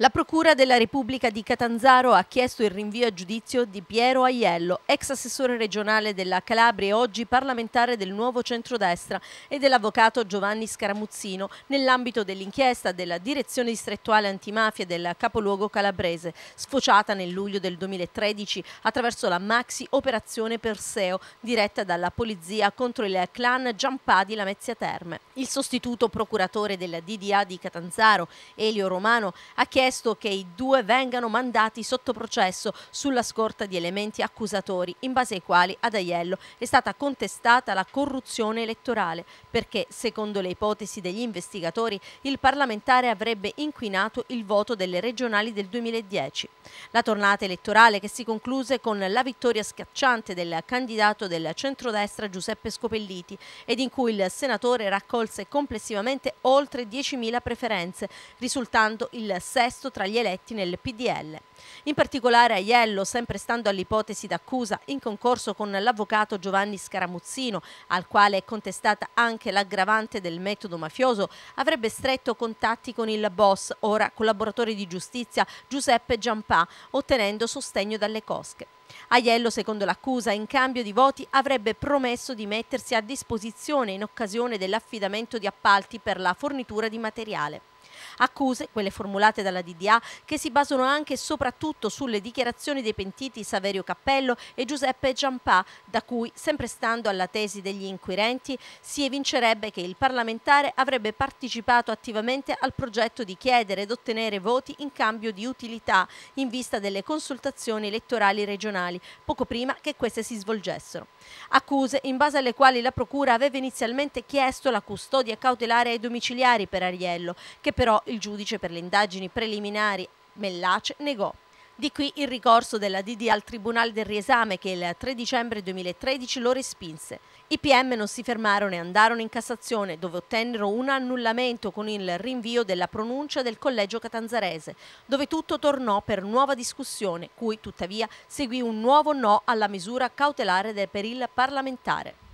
La Procura della Repubblica di Catanzaro ha chiesto il rinvio a giudizio di Piero Aiello, ex assessore regionale della Calabria e oggi parlamentare del nuovo centrodestra e dell'avvocato Giovanni Scaramuzzino nell'ambito dell'inchiesta della direzione distrettuale antimafia del capoluogo calabrese, sfociata nel luglio del 2013 attraverso la maxi operazione Perseo diretta dalla polizia contro il clan Giampadi Lamezia Terme. Il sostituto procuratore della DDA di Catanzaro, Elio Romano, ha chiesto chiesto che i due vengano mandati sotto processo sulla scorta di elementi accusatori, in base ai quali ad Aiello è stata contestata la corruzione elettorale, perché secondo le ipotesi degli investigatori il parlamentare avrebbe inquinato il voto delle regionali del 2010. La tornata elettorale che si concluse con la vittoria schiacciante del candidato del centrodestra Giuseppe Scopelliti ed in cui il senatore raccolse complessivamente oltre 10.000 preferenze, risultando il sesto contrasto tra gli eletti nel PDL. In particolare Aiello, sempre stando all'ipotesi d'accusa in concorso con l'avvocato Giovanni Scaramuzzino, al quale è contestata anche l'aggravante del metodo mafioso, avrebbe stretto contatti con il boss, ora collaboratore di giustizia, Giuseppe Giampà, ottenendo sostegno dalle cosche. Aiello, secondo l'accusa, in cambio di voti avrebbe promesso di mettersi a disposizione in occasione dell'affidamento di appalti per la fornitura di materiale accuse, quelle formulate dalla DDA, che si basano anche e soprattutto sulle dichiarazioni dei pentiti Saverio Cappello e Giuseppe Giampà, da cui, sempre stando alla tesi degli inquirenti, si evincerebbe che il parlamentare avrebbe partecipato attivamente al progetto di chiedere ed ottenere voti in cambio di utilità in vista delle consultazioni elettorali regionali, poco prima che queste si svolgessero. Accuse in base alle quali la Procura aveva inizialmente chiesto la custodia cautelare ai domiciliari per Ariello, che però il giudice per le indagini preliminari Mellace negò. Di qui il ricorso della DD al Tribunale del Riesame che il 3 dicembre 2013 lo respinse. I PM non si fermarono e andarono in Cassazione dove ottennero un annullamento con il rinvio della pronuncia del collegio catanzarese dove tutto tornò per nuova discussione cui tuttavia seguì un nuovo no alla misura cautelare per il parlamentare.